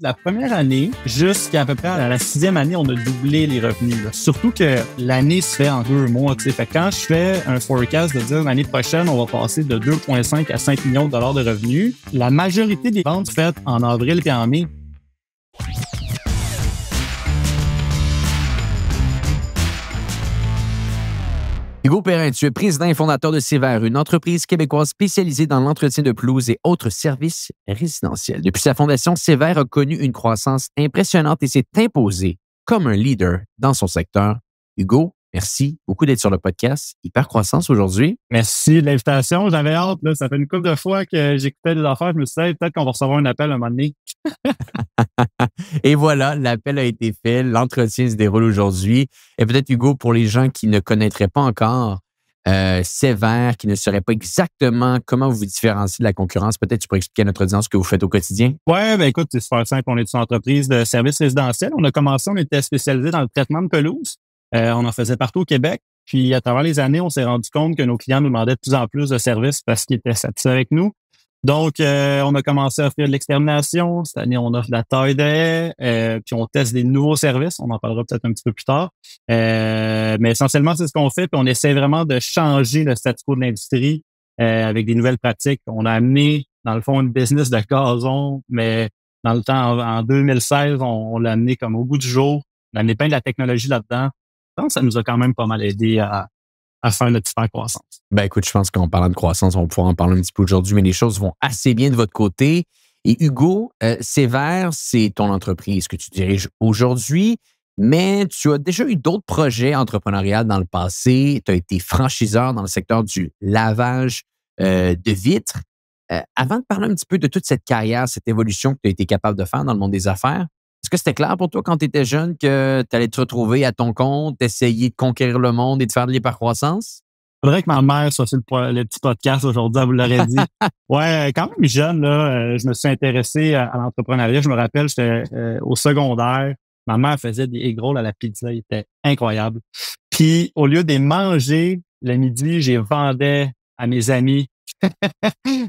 La première année, jusqu'à à peu près à la sixième année, on a doublé les revenus. Surtout que l'année se fait en deux mois. Fait quand je fais un forecast de dire l'année prochaine, on va passer de 2,5 à 5 millions de dollars de revenus, la majorité des ventes faites en avril et en mai. Hugo Perrin, tu es président et fondateur de Sévère, une entreprise québécoise spécialisée dans l'entretien de pelouses et autres services résidentiels. Depuis sa fondation, Sévère a connu une croissance impressionnante et s'est imposé comme un leader dans son secteur. Hugo, Merci beaucoup d'être sur le podcast Hypercroissance aujourd'hui. Merci de l'invitation. J'avais hâte. Ça fait une couple de fois que j'écoutais des affaires. Je me suis peut-être qu'on va recevoir un appel un moment donné. et voilà, l'appel a été fait. L'entretien se déroule aujourd'hui. Et peut-être, Hugo, pour les gens qui ne connaîtraient pas encore euh, Sévère, qui ne sauraient pas exactement comment vous vous différenciez de la concurrence. Peut-être tu pourrais expliquer à notre audience ce que vous faites au quotidien. Oui, ben écoute, c'est super simple. On est une entreprise de services résidentiels. On a commencé, on était spécialisé dans le traitement de pelouse. Euh, on en faisait partout au Québec. Puis à travers les années, on s'est rendu compte que nos clients nous demandaient de plus en plus de services parce qu'ils étaient satisfaits avec nous. Donc, euh, on a commencé à offrir de l'extermination. Cette année, on offre de la taille de euh, puis on teste des nouveaux services. On en parlera peut-être un petit peu plus tard. mais essentiellement, c'est ce qu'on fait. Puis on essaie vraiment de changer le statu quo de l'industrie avec des nouvelles pratiques. On a amené, dans le fond, une business de gazon, mais dans le temps, en, 2016, on, l'a amené comme au bout du jour. On a amené plein de la technologie là-dedans ça nous a quand même pas mal aidé à, faire notre super croissance. Ben écoute, je pense qu'en parlant de croissance, on va en parler un petit peu aujourd'hui, mais les choses vont assez bien de votre côté. Et Hugo, euh, Sévère, c'est ton entreprise que tu diriges aujourd'hui, mais tu as déjà eu d'autres projets entrepreneuriales dans le passé. Tu as été franchiseur dans le secteur du lavage euh, de vitres. Euh, avant de parler un petit peu de toute cette carrière, cette évolution que tu as été capable de faire dans le monde des affaires, c'était clair pour toi quand tu étais jeune que tu allais te retrouver à ton compte, essayer de conquérir le monde et de faire de l'hypercroissance? faudrait que ma mère soit sur le, petit podcast aujourd'hui, elle vous l'aurait dit. ouais, euh, quand même jeune, euh, je me suis intéressé à, l'entrepreneuriat. Je me rappelle, j'étais euh, au secondaire. Ma mère faisait des egg à la pizza. Il était incroyable. Puis, au lieu de manger le midi, j'ai vendais à mes amis.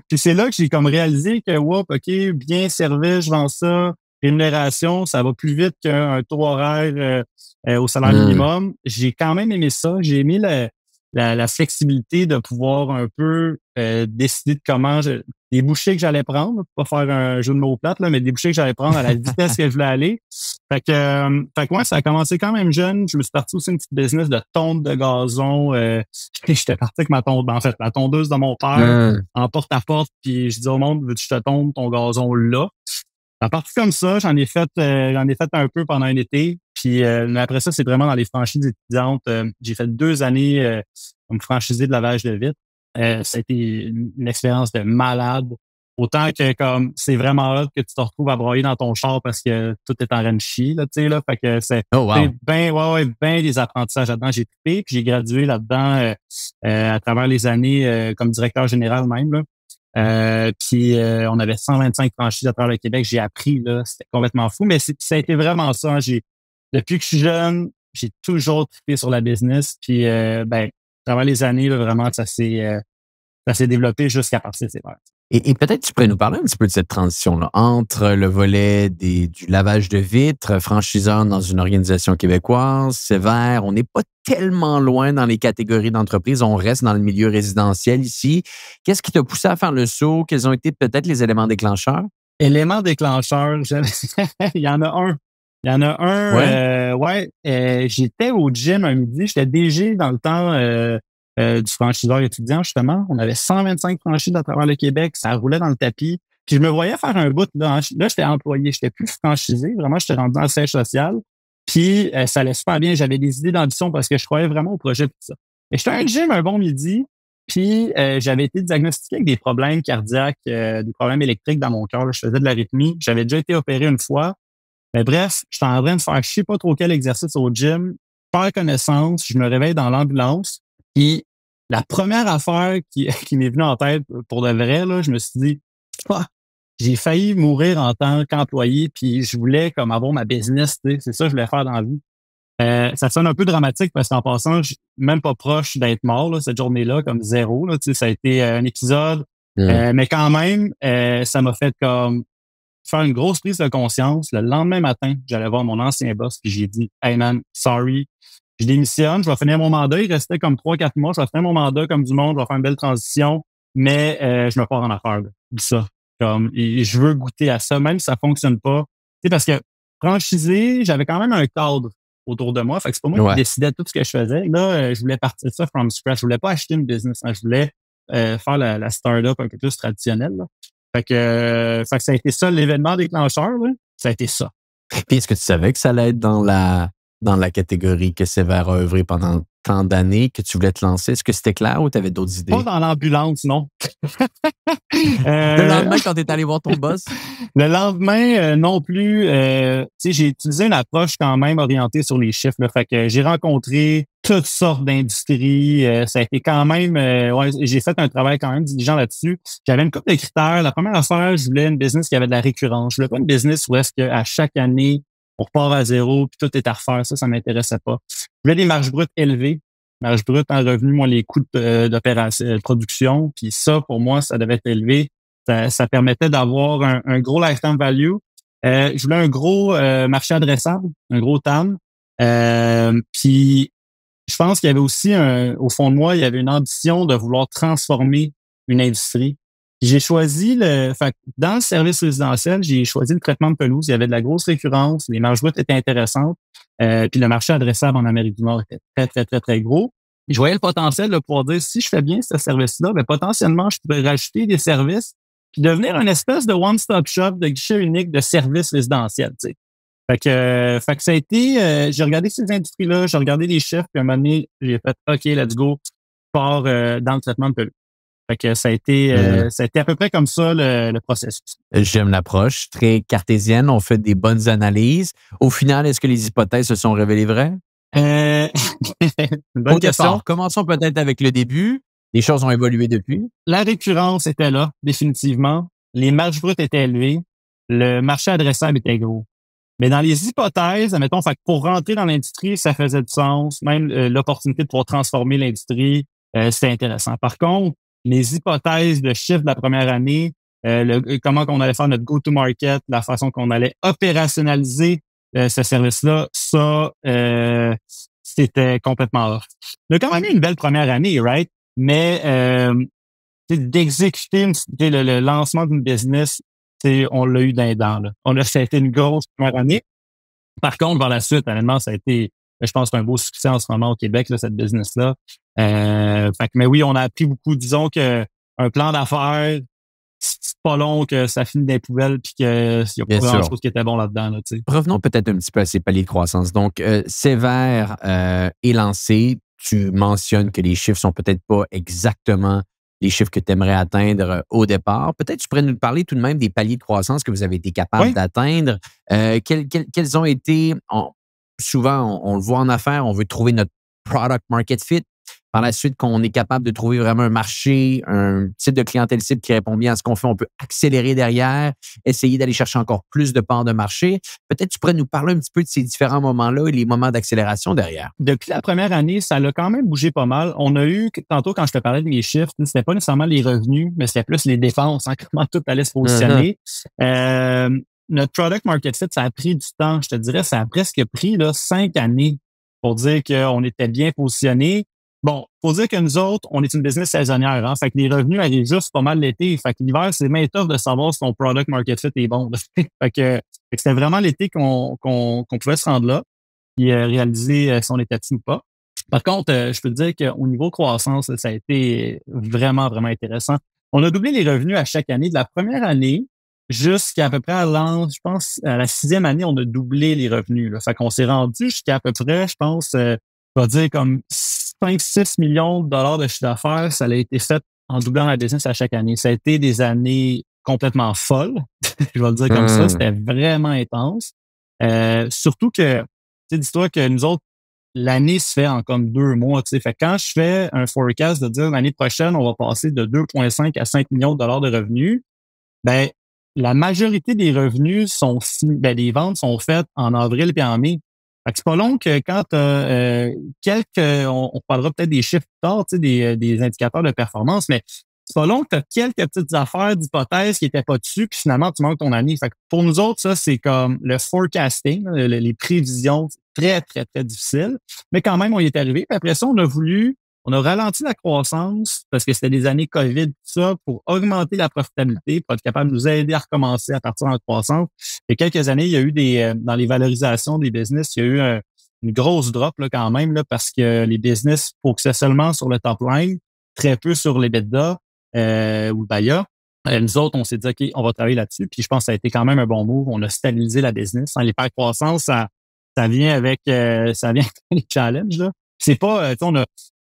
Puis c'est là que j'ai comme réalisé que, whoop, OK, bien servi, je vends ça rémunération, ça va plus vite qu'un taux horaire euh, euh, au salaire hmm. minimum. J'ai quand même aimé ça. J'ai aimé la, flexibilité de pouvoir un peu euh, décider de comment des bouchées que j'allais prendre, pas faire un jeu de mots plate, mais des bouchées que j'allais prendre à la vitesse que je voulais aller. Fait que, ça a commencé quand même jeune. Je me suis parti aussi une petite business de tonde de gazon. J'étais parti avec ma ben, en fait, la tondeuse de mon père hmm. en porte à porte, puis je dis au monde, veux-tu que je te tonde ton gazon là? En parti comme ça. J'en ai fait, euh, j'en ai fait un peu pendant un été. Puis euh, après ça, c'est vraiment dans les franchises étudiantes. Euh, j'ai fait deux années comme franchisé de lavage de vitre. ça a été une, expérience de malade. Autant que comme c'est vraiment là que tu te retrouves à broyer dans ton char parce que tout est en ranchi, là, tu sais, là. Fait que c'est oh, ouais, ouais, ben des apprentissages là-dedans. J'ai trippé, puis j'ai gradué là-dedans à travers les années comme directeur général même. Là. Euh, puis euh, on avait 125 franchises à travers le Québec. J'ai appris, là, c'était complètement fou, mais ça a été vraiment ça. Hein. J'ai, depuis que je suis jeune, j'ai toujours trippé sur la business. Puis euh, ben, à travers les années, vraiment, ça s'est ça s'est développé jusqu'à partir de ces et, peut-être tu pourrais nous parler un petit peu de cette transition-là entre le volet du lavage de vitres, franchiseur dans une organisation québécoise, sévère. On n'est pas tellement loin dans les catégories d'entreprise. On reste dans le milieu résidentiel ici. Qu'est-ce qui t'a poussé à faire le saut? Quels ont été peut-être les éléments déclencheurs? Éléments déclencheurs, il y en a un. Il y en a un, ouais. Euh, euh, j'étais au gym un midi, j'étais DG dans le temps euh, euh, du franchiseur étudiant, justement. On avait 125 franchises à travers le Québec. Ça roulait dans le tapis. Puis je me voyais faire un bout. Là, là j'étais employé. J'étais plus franchisé. Vraiment, j'étais rendu en siège social. Puis euh, ça allait super bien. J'avais des idées d'ambition parce que je croyais vraiment au projet. Tout ça. Et j'étais à un gym un bon midi. Puis euh, j'avais été diagnostiqué avec des problèmes cardiaques, des problèmes électriques dans mon cœur. Je faisais de l'arythmie. J'avais déjà été opéré une fois. Mais bref, j'étais en train de faire je sais pas trop quel exercice au gym, Par connaissance. Je me réveille dans l'ambulance. Et la première affaire qui, m'est venue en tête euh, pour de vrai, là, je me suis dit, ah, j'ai failli mourir en tant qu'employé, puis je voulais comme avoir ma business, c'est ça que je voulais faire dans la vie. Euh, ça sonne un peu dramatique parce qu'en passant, je suis même pas proche d'être mort là, cette journée-là, comme zéro. ça a été euh, un épisode. Mmh. mais quand même, ça m'a fait comme faire une grosse prise de conscience. Le lendemain matin, j'allais voir mon ancien boss puis j'ai dit Hey man, sorry, je démissionne, je vais finir mon mandat. Il restait comme trois, quatre mois. Je vais finir mon mandat comme du monde. Je vais faire une belle transition. Mais euh, je me pas en affaire de ça. Comme, je veux goûter à ça, même si ça fonctionne pas. Tu sais, parce que franchisé, j'avais quand même un cadre autour de moi. Fait que c'est pas moi qui décidais tout ce que je faisais. Là, euh, je voulais partir de ça from scratch. Je voulais pas acheter une business. Hein. Je voulais euh, faire la, la un peu plus traditionnelle. Fait que, ça a été ça, l'événement déclencheur. Là. Ça a été ça. Puis est-ce que tu savais que ça allait être dans la dans la catégorie que c'est a œuvré pendant tant d'années que tu voulais te lancer? Est-ce que c'était clair ou tu avais d'autres idées? Pas dans l'ambulance, non. Euh, Le lendemain, quand tu es allé voir ton boss? Le lendemain, euh, non plus. Euh, j'ai utilisé une approche quand même orientée sur les chiffres. fait que j'ai rencontré toutes sortes d'industries. Euh, ça a été quand même... j'ai fait un travail quand même diligent là-dessus. J'avais une couple de critères. La première affaire, je voulais une business qui avait de la récurrence. Je voulais pas une business où est-ce qu'à chaque année, on repart à zéro, puis tout est à refaire. Ça, ça m'intéressait pas. Je voulais des marges brutes élevées. Marges brutes en revenu, moi, les coûts euh, d'opération, de euh, production. Puis ça, pour moi, ça devait être élevé. Ça, permettait d'avoir un, gros lifetime value. Euh, je voulais un gros marché adressable, un gros TAM. Euh, puis je pense qu'il y avait aussi, au fond de moi, il y avait une ambition de vouloir transformer une industrie. J'ai choisi le. dans le service résidentiel, j'ai choisi le traitement de pelouse. Il y avait de la grosse récurrence, les marges routes étaient intéressantes, euh, puis le marché adressable en Amérique du Nord était très, très, très, très gros. Je voyais le potentiel de pouvoir dire si je fais bien ce service-là, mais ben, potentiellement, je pourrais rajouter des services puis devenir un espèce de one-stop shop, de guichet unique de services résidentiels. T'sais. Euh, fait que, ça a été, euh, j'ai regardé ces industries-là, j'ai regardé les chefs, puis à un moment donné, j'ai fait OK, let's go, je pars dans le traitement de pelouse que euh. Euh, ça a été, à peu près comme ça le, processus. J'aime l'approche très cartésienne. On fait des bonnes analyses. Au final, est-ce que les hypothèses se sont révélées vraies? Euh, bonne question. commençons peut-être avec le début. Les choses ont évolué depuis. La récurrence était là, définitivement. Les marges brutes étaient élevées. Le marché adressable était gros. Mais dans les hypothèses, admettons, pour rentrer dans l'industrie, ça faisait du sens. Même l'opportunité de pouvoir transformer l'industrie, c'était intéressant. Par contre, les hypothèses de chiffre de la première année, euh, le, euh, comment qu'on allait faire notre go-to-market, la façon qu'on allait opérationnaliser euh, ce service-là, ça, c'était complètement off. On a quand même eu une belle première année, right? Mais d'exécuter le, le, lancement d'une business, on l'a eu d'un dent. Là. On a, ça a été une grosse première année. Par contre, par la suite, honnêtement, ça a été je pense que c'est un beau succès en ce moment au Québec, cette business-là. Euh, mais oui, on a appris beaucoup. Disons que un plan d'affaires, c'est pas long que ça finit dans les poubelles puis qu'il y a pas grand chose qui était bon là-dedans. Revenons peut-être un petit peu à ces paliers de croissance. Donc, euh, sévère et euh, lancé, tu mentionnes que les chiffres sont peut-être pas exactement les chiffres que tu aimerais atteindre au départ. Peut-être tu pourrais nous parler tout de même des paliers de croissance que vous avez été capable d'atteindre. quels, ont été, souvent, on, le voit en affaires, on veut trouver notre product market fit. Par la suite, qu'on est capable de trouver vraiment un marché, un type de clientèle cible qui répond bien à ce qu'on fait, on peut accélérer derrière, essayer d'aller chercher encore plus de parts de marché. Peut-être tu pourrais nous parler un petit peu de ces différents moments-là et les moments d'accélération derrière. Depuis la première année, ça a quand même bougé pas mal. On a eu, tantôt quand je te parlais de mes chiffres, c'était pas nécessairement les revenus, mais c'était plus les défenses, hein, comment tout allait se mm-hmm. positionner. Euh, notre product market fit, ça a pris du temps. Je te dirais, ça a presque pris là, cinq années pour dire qu'on était bien positionné. Bon, faut dire que nous autres, on est une business saisonnière. Hein? Fait que les revenus arrivent juste pas mal l'été. Fait que l'hiver, c'est même tough de savoir si ton product market fit est bon. fait que, c'était vraiment l'été qu'on pouvait se rendre là et euh, réaliser euh, si on était dessus ou pas. Par contre, euh, je peux te dire qu'au niveau croissance, ça a été vraiment, vraiment intéressant. On a doublé les revenus à chaque année. De la première année jusqu'à peu près à l'an, je pense, à la sixième année, on a doublé les revenus. Là. Fait qu'on s'est rendu jusqu'à à peu près, je pense, euh, on va dire comme 5-6 millions de dollars de chiffre d'affaires. Ça a été fait en doublant la business à chaque année. Ça a été des années complètement folles. je vais le dire comme ça. Hmm. C'était vraiment intense. Euh, surtout que, tu sais, dis-toi que nous autres, l'année se fait en comme deux mois. Tu sais. Fait quand je fais un forecast de dire l'année prochaine, on va passer de 2,5 à 5 millions de dollars de revenus, ben la majorité des revenus sont, ben, les ventes sont faites en avril et en mai. C'est pas long que quand euh, euh quelques, on, parlera peut-être des chiffres plus tard, des, euh, des indicateurs de performance, mais c'est pas long que tu as quelques petites affaires d'hypothèses qui n'étaient pas dessus, puis finalement, tu manques ton année. Fait pour nous autres, ça, c'est comme le forecasting, les prévisions, très, très, très difficiles. Mais quand même, on y est arrivé. Puis après ça, on a voulu on a ralenti la croissance parce que c'était des années COVID, tout ça, pour augmenter la profitabilité, pour être capable de nous aider à recommencer à partir en croissance. Et quelques années, il y a eu des, euh, dans les valorisations des business, il y a eu euh, une grosse drop là, quand même, là, parce que les business focusaient seulement sur le top line, très peu sur les bêtas euh, ou le BAYA. Et nous autres, on s'est dit, OK, on va travailler là-dessus. Puis je pense que ça a été quand même un bon move. On a stabilisé la business. Hein, les croissance ça, ça vient avec ça vient avec les challenges. Là. C'est pas, on a,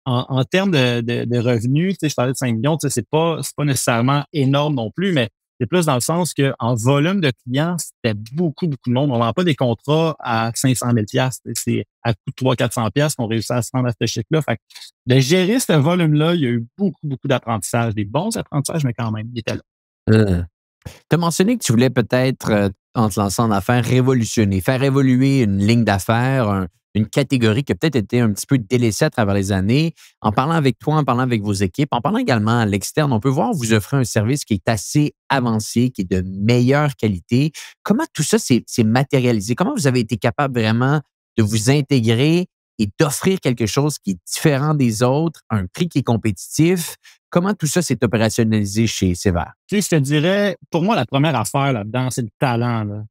en, termes de, revenus, je parlais de 5 millions, c'est pas, pas nécessairement énorme non plus, mais c'est plus dans le sens qu'en volume de clients, c'était beaucoup, beaucoup de monde. On vend pas des contrats à 500 000 C'est à coût de 300 400 qu'on réussit à se rendre à ce chiffre-là. Fait de gérer ce volume-là, il y a eu beaucoup, beaucoup d'apprentissage, des bons apprentissages, mais quand même, il était là. Euh. tu as mentionné que tu voulais peut-être, euh, en te lançant en affaires, révolutionner, faire évoluer une ligne d'affaires, un, une catégorie qui a peut-être été un petit peu délaissée à travers les années. En parlant avec toi, en parlant avec vos équipes, en parlant également à l'externe, on peut voir vous offrez un service qui est assez avancé, qui est de meilleure qualité. Comment tout ça s'est matérialisé? Comment vous avez été capable vraiment de vous intégrer et d'offrir quelque chose qui est différent des autres, un prix qui est compétitif. Comment tout ça s'est opérationnalisé chez Sévère? je te dirais, pour moi, la première affaire là-dedans, c'est le talent. Là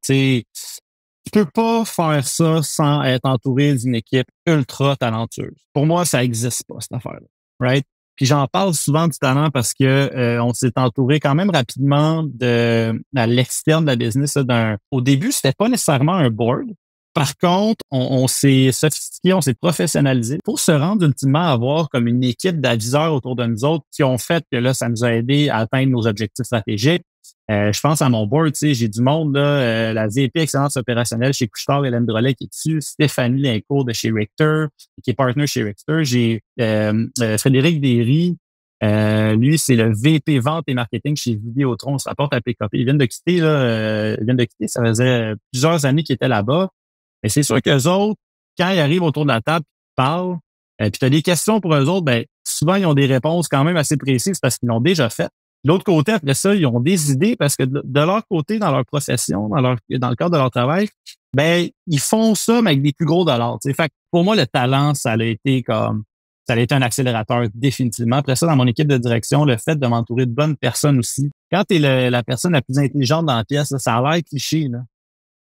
tu peux pas faire ça sans être entouré d'une équipe ultra talentueuse. Pour moi, ça existe pas, cette affaire-là. Right? Puis j'en parle souvent du talent parce que euh, on s'est entouré quand même rapidement de à l'externe de la business. D'un, au début, c'était pas nécessairement un board. Par contre, on, s'est sophistiqué, on s'est professionnalisé pour se rendre ultimement à avoir comme une équipe d'aviseurs autour de nous autres qui ont fait que là, ça nous a aidé à atteindre nos objectifs stratégiques, euh, je pense à mon board, j'ai du monde, là, euh, la VP Excellence opérationnelle chez Couchetard, Hélène Drolet qui est dessus, Stéphanie Lincourt de chez Richter, qui est partner chez Richter. J'ai euh, Frédéric Derry, lui, c'est le VP vente et marketing chez Vidéotron, Ça rapporte à PKP. Ils viennent de quitter, là, ils de quitter, ça faisait plusieurs années qu'ils étaient là-bas. Mais c'est sûr qu'eux autres, quand ils arrivent autour de la table, ils parlent, puis tu as des questions pour eux autres, ben souvent, ils ont des réponses quand même assez précises parce qu'ils l'ont déjà fait. L'autre côté, après ça, ils ont des idées parce que de, leur côté, dans leur profession, dans, leur, dans le cadre de leur travail, ben ils font ça, mais avec des plus gros dollars. T'sais. Fait pour moi, le talent, ça a été comme ça a été un accélérateur définitivement. Après ça, dans mon équipe de direction, le fait de m'entourer de bonnes personnes aussi. Quand tu es la personne la plus intelligente dans la pièce, ça a l'air cliché, là.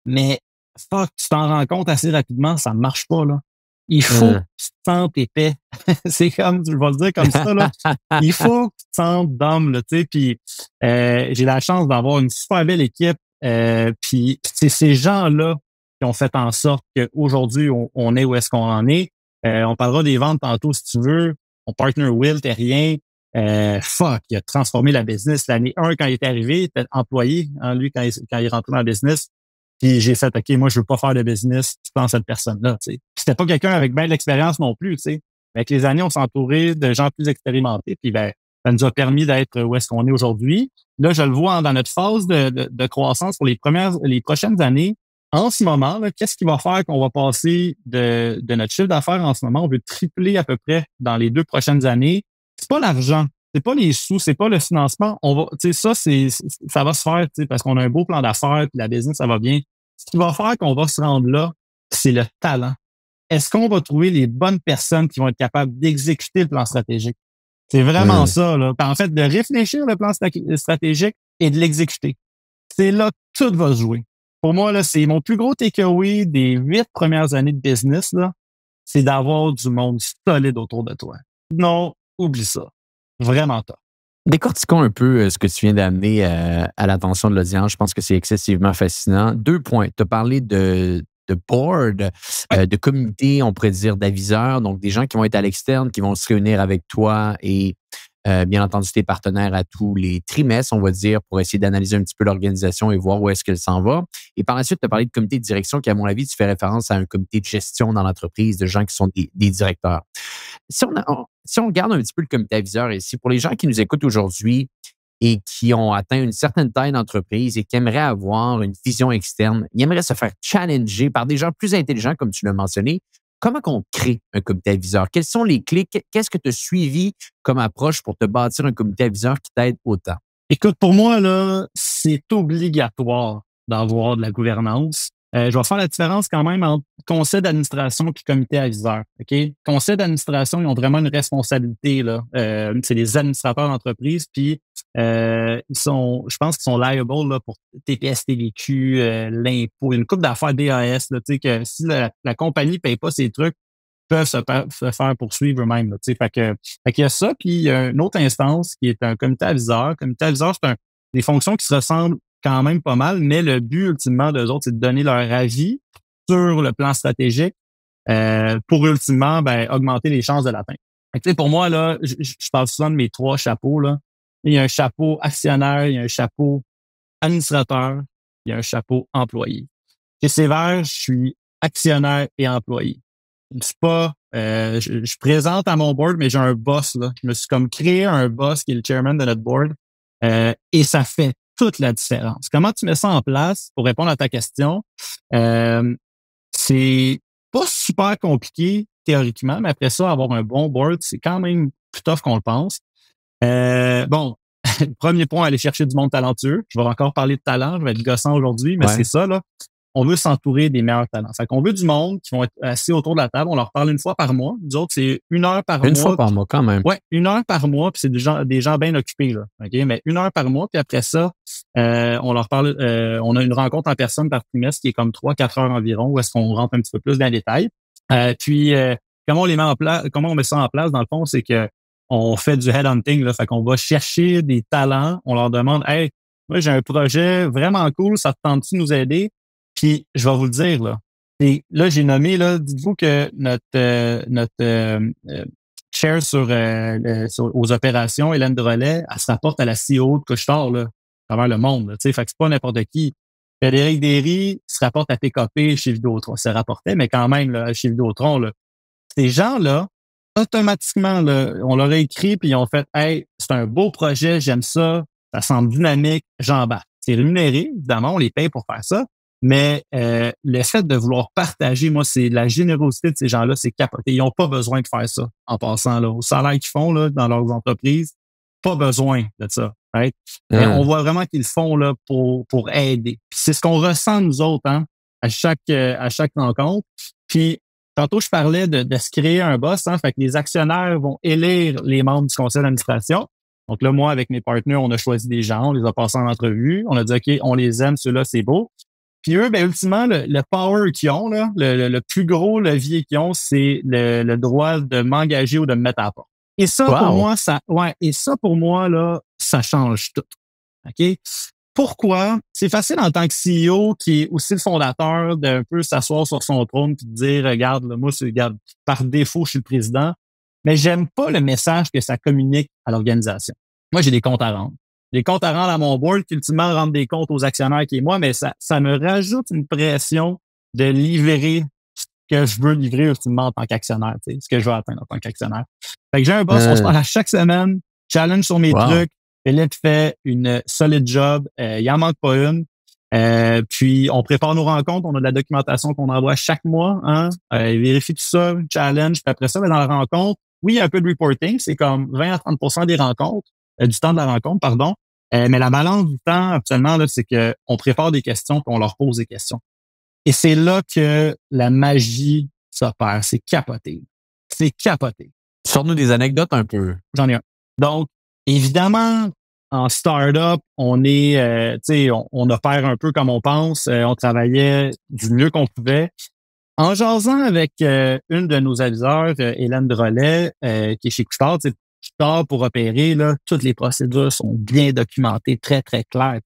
mais fuck, tu t'en rends compte assez rapidement, ça marche pas. Là. Il faut tant euh. que tu te sentes épais. c'est comme, je vais le dire comme ça, là. Il faut que tu te sentes tu sais. Puis, euh, j'ai la chance d'avoir une super belle équipe. Euh, puis, c'est ces gens-là qui ont fait en sorte qu'aujourd'hui, on, est où est-ce qu'on en est. on parlera des ventes tantôt, si tu veux. Mon partner Will t'es rien. fuck, il a transformé la business. L'année 1, quand il est arrivé, il était employé, hein, lui, quand il, quand il est rentré dans le business. Puis j'ai fait, OK, moi, je veux pas faire de business sans cette personne-là. C'était pas quelqu'un avec belle expérience non plus. Avec les années, on s'est entouré de gens plus expérimentés. Puis ben, ça nous a permis d'être où est-ce qu'on est aujourd'hui. Là, je le vois dans notre phase de, croissance pour les premières, les prochaines années. En ce moment, qu'est-ce qui va faire qu'on va passer de, de notre chiffre d'affaires en ce moment? On veut tripler à peu près dans les deux prochaines années. C'est pas l'argent c'est pas les sous, c'est pas le financement. On va, tu ça, c'est, ça va se faire, tu parce qu'on a un beau plan d'affaires, puis la business, ça va bien. Ce qui va faire qu'on va se rendre là, c'est le talent. Est-ce qu'on va trouver les bonnes personnes qui vont être capables d'exécuter le plan stratégique? C'est vraiment hmm. ça, là. En fait, de réfléchir le plan stratégique et de l'exécuter. C'est là que tout va se jouer. Pour moi, là, c'est mon plus gros takeaway des huit premières années de business, là. C'est d'avoir du monde solide autour de toi. Non, oublie ça. Vraiment top. Décortiquons un peu euh, ce que tu viens d'amener euh, à, l'attention de l'audience. Je pense que c'est excessivement fascinant. Deux points. Tu as parlé de, board, euh, de comité, on pourrait dire d'aviseurs, donc des gens qui vont être à l'externe, qui vont se réunir avec toi et bien entendu tes partenaires à tous les trimestres, on va dire, pour essayer d'analyser un petit peu l'organisation et voir où est-ce qu'elle s'en va. Et par la suite, tu as parlé de comité de direction qui, à mon avis, tu fais référence à un comité de gestion dans l'entreprise, de gens qui sont des directeurs. Si on, si on regarde un petit peu le comité aviseur ici, pour les gens qui nous écoutent aujourd'hui et qui ont atteint une certaine taille d'entreprise et qui aimeraient avoir une vision externe, ils aimeraient se faire challenger par des gens plus intelligents, comme tu l'as mentionné, comment on crée un comité aviseur? Quels sont les clés? Qu'est-ce que tu as suivi comme approche pour te bâtir un comité aviseur qui t'aide autant? Écoute, pour moi, là, c'est obligatoire d'avoir de la gouvernance. Euh, je vais faire la différence quand même entre conseil d'administration et comité aviseur. OK? Conseil d'administration, ils ont vraiment une responsabilité. là. Euh, c'est les administrateurs d'entreprise, puis euh, ils sont, je pense qu'ils sont liables là, pour TPS, TVQ, l'impôt, une coupe d'affaires DAS, là, que si la, compagnie ne paye pas ses trucs, ils peuvent se, faire poursuivre eux-mêmes. Fait que, fait y a ça, puis il y a une autre instance qui est un comité aviseur. Comité aviseur, c'est des fonctions qui se ressemblent quand même pas mal, mais le but ultimement d'eux autres, c'est de donner leur avis sur le plan stratégique euh, pour ultimement ben, augmenter les chances de l'atteindre. Pour moi, là, je, parle souvent de mes trois chapeaux. Là. Il y a un chapeau actionnaire, il y a un chapeau administrateur, il y a un chapeau employé. Chez Sévère, je suis actionnaire et employé. suis pas, euh, je, je, présente à mon board, mais j'ai un boss là. Je me suis comme créé un boss qui est le chairman de notre board, euh, et ça fait toute la différence. Comment tu mets ça en place pour répondre à ta question? Euh, c'est pas super compliqué théoriquement, mais après ça, avoir un bon board, c'est quand même plus tough qu'on le pense. Euh, bon, premier point, aller chercher du monde talentueux. Je vais encore parler de talent, je vais être gossant aujourd'hui, mais c'est ça, là on veut s'entourer des meilleurs talents. Fait qu'on veut du monde qui vont être assis autour de la table. On leur parle une fois par mois. D'autres, autres, c'est une heure par mois. Une fois par mois, quand même. Ouais, une heure par mois, puis c'est des gens, des gens bien occupés, là. OK? Mais une heure par mois, puis après ça, euh, on leur parle, euh, on a une rencontre en personne par trimestre qui est comme trois, quatre heures environ, où est-ce qu'on rentre un petit peu plus dans les détails. Euh, puis, comment on les met en place, comment on met ça en place, dans le fond, c'est que on fait du headhunting, là. Fait qu'on va chercher des talents. On leur demande, hey, moi, j'ai un projet vraiment cool, ça te tente de nous aider? Puis, je vais vous le dire, là. Et là, j'ai nommé, là, dites-vous que notre, euh, euh, euh, chair sur, aux opérations, Hélène Drolet, elle se rapporte à la CEO de Couchetard, là, travers le monde, c'est pas n'importe qui. Frédéric Derry se rapporte à TKP chez Vidéotron. Se rapportait, mais quand même, chez Vidéotron, Ces gens-là, automatiquement, on leur a écrit, puis ils ont fait, hey, c'est un beau projet, j'aime ça, ça semble dynamique, j'en bats. » C'est rémunéré, évidemment, on les paye pour faire ça, mais euh, le fait de vouloir partager, moi, c'est la générosité de ces gens-là, c'est capoté. Ils n'ont pas besoin de faire ça en passant là, au salaire qu'ils font là, dans leurs entreprises. Pas besoin de ça. Ah. on voit vraiment qu'ils le font là, pour, pour aider. C'est ce qu'on ressent nous autres hein, à chaque euh, à chaque rencontre. Puis tantôt, je parlais de, de se créer un boss. Hein, fait que les actionnaires vont élire les membres du conseil d'administration. Donc là, moi, avec mes partenaires, on a choisi des gens, on les a passés en entrevue, on a dit OK, on les aime, ceux-là, c'est beau. Puis eux, ben, ultimement, le, power qu'ils ont, le, plus gros levier qu'ils ont, c'est le, droit de m'engager ou de me mettre à part. Et ça, pour moi, ça, ouais, et ça, pour moi, là, ça change tout. OK? Pourquoi? C'est facile en tant que CEO qui est aussi le fondateur d'un peu s'asseoir sur son trône et de dire, regarde, là, moi, regarde, par défaut, je suis le président. Mais j'aime pas le message que ça communique à l'organisation. Moi, j'ai des comptes à rendre les comptes à rendre à mon board, qui ultimement rendent des comptes aux actionnaires qui est moi, mais ça, ça me rajoute une pression de livrer ce que je veux livrer ultimement en tant qu'actionnaire, ce que je veux atteindre en tant qu'actionnaire. j'ai un boss, on se parle à chaque semaine, challenge sur mes trucs. Philippe fait une solide job, euh, il en manque pas une. Euh, puis on prépare nos rencontres, on a de la documentation qu'on envoie chaque mois, hein. euh, vérifie tout ça, challenge, puis après ça, mais ben, dans la rencontre, oui, il y a un peu de reporting, c'est comme 20 à 30 des rencontres, euh, du temps de la rencontre, pardon. Euh, mais la balance du temps, actuellement, c'est que on prépare des questions qu'on on leur pose des questions. Et c'est là que la magie s'opère. C'est capoté. C'est capoté. Sors-nous des anecdotes un peu. J'en ai un. Donc, évidemment, en start-up, on est, euh, tu sais, on, a opère un peu comme on pense. on travaillait du mieux qu'on pouvait. En jasant avec une de nos aviseurs, Hélène Drolet, qui est chez sais, Tard pour opérer, toutes les procédures sont bien documentées, très, très claires.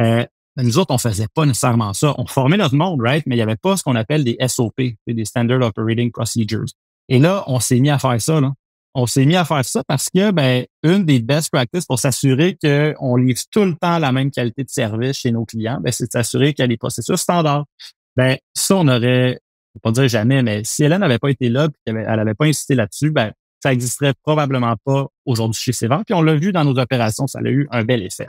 Euh, nous autres, on faisait pas nécessairement ça. On formait notre monde, right? Mais il n'y avait pas ce qu'on appelle des SOP, des Standard Operating Procedures. Et là, on s'est mis à faire ça. On s'est mis à faire ça parce que, ben, une des best practices pour s'assurer qu'on livre tout le temps la même qualité de service chez nos clients, ben, c'est de s'assurer qu'il y a des processus standards. Ben, ça, on aurait, on vais pas dire jamais, mais si Hélène n'avait pas été là elle qu'elle n'avait pas insisté là-dessus, ben, ça existerait probablement pas aujourd'hui chez Sévère. Puis on l'a vu dans nos opérations, ça a eu un bel effet.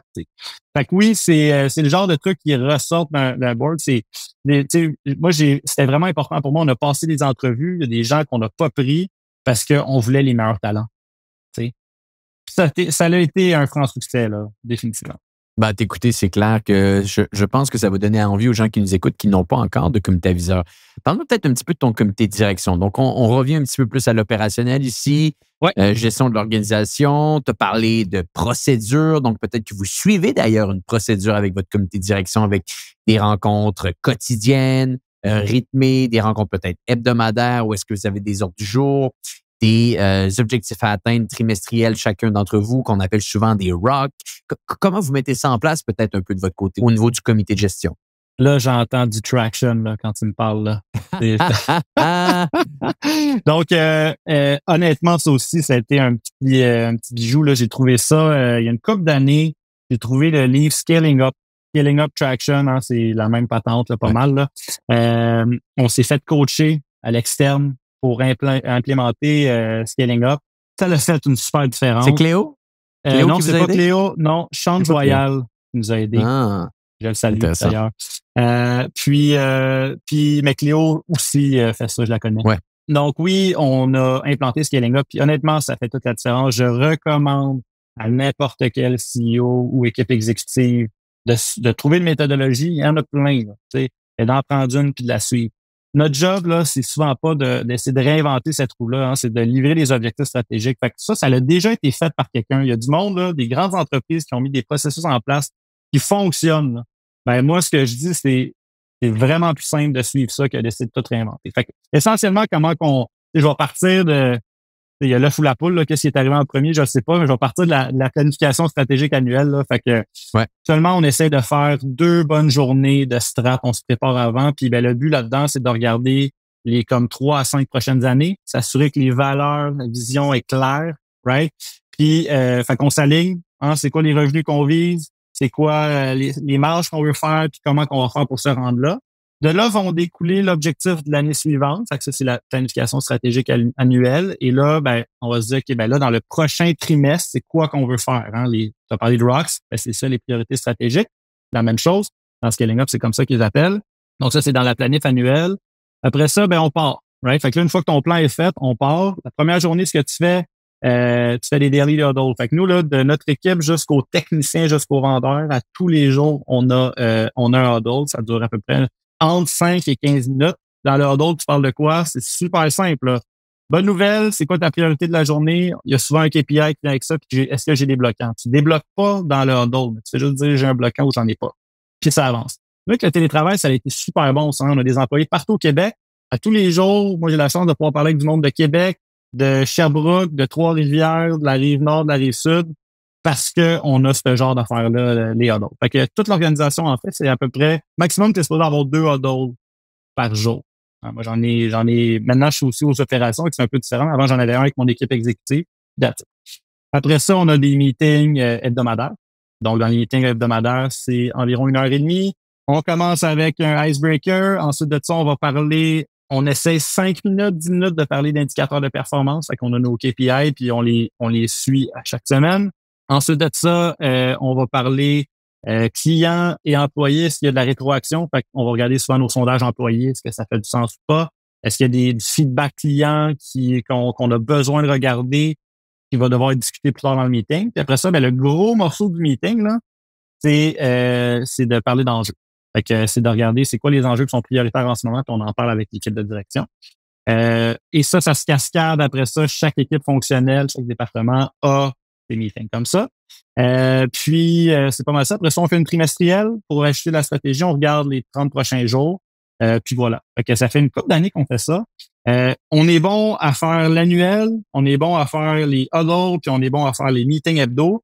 Fait que oui, euh, c'est le genre de truc qui ressort d'un board. C'est moi c'était vraiment important pour moi. On a passé des entrevues, il y a des gens qu'on n'a pas pris parce qu'on voulait les meilleurs talents. Ça, ça a été un franc succès là, définitivement. Bah, ben, écoutez, c'est clair que je, je, pense que ça va donner envie aux gens qui nous écoutent qui n'ont pas encore de comité aviseur. Parle-nous peut-être un petit peu de ton comité de direction. Donc, on, on revient un petit peu plus à l'opérationnel ici. Euh, gestion de l'organisation, tu as parlé de procédure, donc peut-être que vous suivez d'ailleurs une procédure avec votre comité de direction, avec des rencontres quotidiennes, euh, rythmées, des rencontres peut-être hebdomadaires, ou est-ce que vous avez des ordres du jour des euh, objectifs à atteindre trimestriels chacun d'entre vous, qu'on appelle souvent des ROC. comment vous mettez ça en place peut-être un peu de votre côté au niveau du comité de gestion? Là, j'entends du traction quand tu me parles. Donc, euh, euh, honnêtement, ça aussi, ça a été un petit, bijou. J'ai trouvé ça il y a une couple d'années. J'ai trouvé le livre Scaling Up. Scaling Up Traction, hein, c'est la même patente, pas mal. on s'est fait coacher à l'externe pour implémenter euh, Scaling Up. Ça a fait une super différence. C'est Cléo? Euh, non, c'est pas Cléo. Non, Sean Royal qui nous a aidés. Ah. Je le salue d'ailleurs. Euh, puis, puis, mais Cléo aussi fait ça, je la connais. Donc oui, on a implanté Scaling Up. Puis honnêtement, ça fait toute la différence. Je recommande à n'importe quel CEO ou équipe exécutive de, trouver une méthodologie. Il y en a plein. et d'en prendre une puis de la suivre notre job, là, c'est souvent pas d'essayer de, réinventer cette roue-là, hein, c'est de livrer les objectifs stratégiques. Fait que ça, ça a déjà été fait par quelqu'un. Il y a du monde, là, des grandes entreprises qui ont mis des processus en place qui fonctionnent. Mais Ben, moi, ce que je dis, c'est c'est vraiment plus simple de suivre ça que d'essayer de tout réinventer. Fait essentiellement, comment qu'on, je vais partir de, il y a l'œuf ou la poule, qu'est-ce qui est arrivé en premier, je ne sais pas, mais je vais partir de la, planification stratégique annuelle. Là, fait que seulement on essaie de faire deux bonnes journées de strat, on se prépare avant, puis ben, le but là-dedans, c'est de regarder les comme trois à cinq prochaines années, s'assurer que les valeurs, la vision est claire, right? Puis euh, fait qu'on s'aligne, hein, c'est quoi les revenus qu'on vise, c'est quoi euh, les, les marges qu'on veut faire, puis comment qu'on va faire pour se rendre là. De là vont découler l'objectif de l'année suivante. ça, c'est la planification stratégique annuelle. Et là, ben, on va se dire, que ben là, dans le prochain trimestre, c'est quoi qu'on veut faire? Hein? Les, tu as parlé de rocks ben, c'est ça les priorités stratégiques. La même chose. Dans Scaling Up, c'est comme ça qu'ils appellent. Donc, ça, c'est dans la planif annuelle. Après ça, ben, on part. Fait que une fois que ton plan est fait, on part. La première journée, ce que tu fais, euh, tu fais des daily hurdles. Fait que nous, là, de notre équipe jusqu'aux techniciens, jusqu'aux vendeurs, à tous les jours, on a, euh, on a un huddle. Ça dure à peu près entre 5 et 15 minutes. Dans l'heure dos. tu parles de quoi? C'est super simple. Bonne nouvelle, c'est quoi ta priorité de la journée? Il y a souvent un KPI qui vient avec ça, est-ce que j'ai des bloquants? Tu débloques pas dans l'heure mais tu fais juste dire j'ai un bloquant ou j'en ai pas. Puis ça avance. que le télétravail, ça a été super bon. Ça. Hein. On a des employés partout au Québec. À tous les jours, moi j'ai la chance de pouvoir parler avec du monde de Québec, de Sherbrooke, de Trois-Rivières, de la rive nord, de la rive sud parce on a ce genre d'affaires-là, les huddles. Fait que toute l'organisation, en fait, c'est à peu près, maximum, tu es supposé avoir deux huddles par jour. Ah, moi, j'en ai, j'en ai, maintenant, je suis aussi aux opérations, c'est un peu différent. Avant, j'en avais un avec mon équipe exécutive. Après ça, on a des meetings euh, hebdomadaires. Donc, dans les meetings hebdomadaires, c'est environ une heure et demie. On commence avec un icebreaker. Ensuite de ça, on va parler, on essaie cinq minutes, dix minutes de parler d'indicateurs de performance. Fait qu'on a nos KPI, puis on les, on les suit à chaque semaine. Ensuite de ça, euh, on va parler euh, clients et employés, qu'il y a de la rétroaction. Fait on va regarder souvent nos sondages employés, est-ce que ça fait du sens ou pas. Est-ce qu'il y a des, du feedback client qui, qu'on, a besoin de regarder, qui va devoir être discuté plus tard dans le meeting. Puis après ça, ben, le gros morceau du meeting, là, c'est, euh, c'est de parler d'enjeux. c'est de regarder c'est quoi les enjeux qui sont prioritaires en ce moment, puis on en parle avec l'équipe de direction. et ça, ça se cascade après ça. Chaque équipe fonctionnelle, chaque département a des meetings comme ça. Euh, puis, euh, c'est pas mal ça. Après ça, on fait une trimestrielle pour acheter la stratégie. On regarde les 30 prochains jours. Euh, puis voilà. Fait que ça fait une couple d'années qu'on fait ça. on est bon à faire l'annuel, on est bon à faire les huddles, puis on est bon à faire les meetings hebdo.